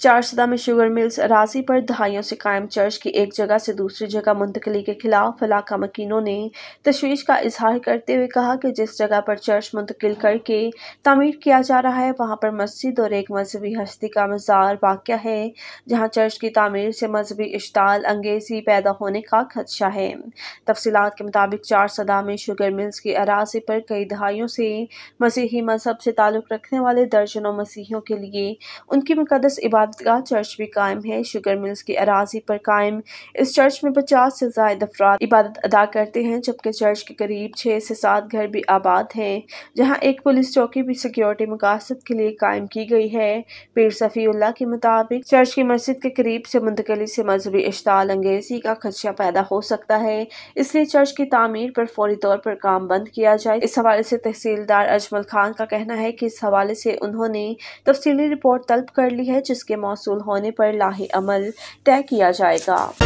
चारसदा में sugar mills अराजी पर दहाइयों से कायम चर्च की एक जगह से दूसरी जगह मुंतकली के खिलाफ इलाका मकीनों ने तशवीश का इजहार करते हुए कहा कि जिस जगह पर चर्च मुंतकिल करके तमीर किया जा रहा है वहाँ पर मस्जिद और एक मजहबी हस्ती का मज़ार वाक़ है जहाँ चर्च की तमीर से मजहबी इश्ताल अंगेजी पैदा होने का खदशा है तफसी के मुताबिक चारसदा में शुगर मिल्स की अराजी पर कई दहाइयों से मसीही मजहब से ताल्लुक़ रखने वाले दर्जनों मसीहियों के लिए उनकी मुकदस इबादत का चर्च भी कायम है शुगर मिल्स की अराजी पर कायम इस चर्च में पचास से जायद अफराद इबादत अदा करते हैं जबकि चर्च के करीब छः से सात घर भी आबाद हैं जहाँ एक पुलिस चौकी भी सिक्योरिटी मकासद के लिए कायम की गई है पीर सफ़ील्ला के मुताबिक चर्च की मस्जिद के करीब से मुंतकली से मजहबी अश्ताल अंगेजी का खदशा पैदा हो सकता है इसलिए चर्च की तमीर पर फौरी तौर पर काम बंद किया जाए इस हवाले से तहसीलदार अजमल खान का कहना है कि इस हवाले से उन्होंने तफसीली रिपोर्ट तलब कर ली है जिसके के मौसू होने पर लाही अमल तय किया जाएगा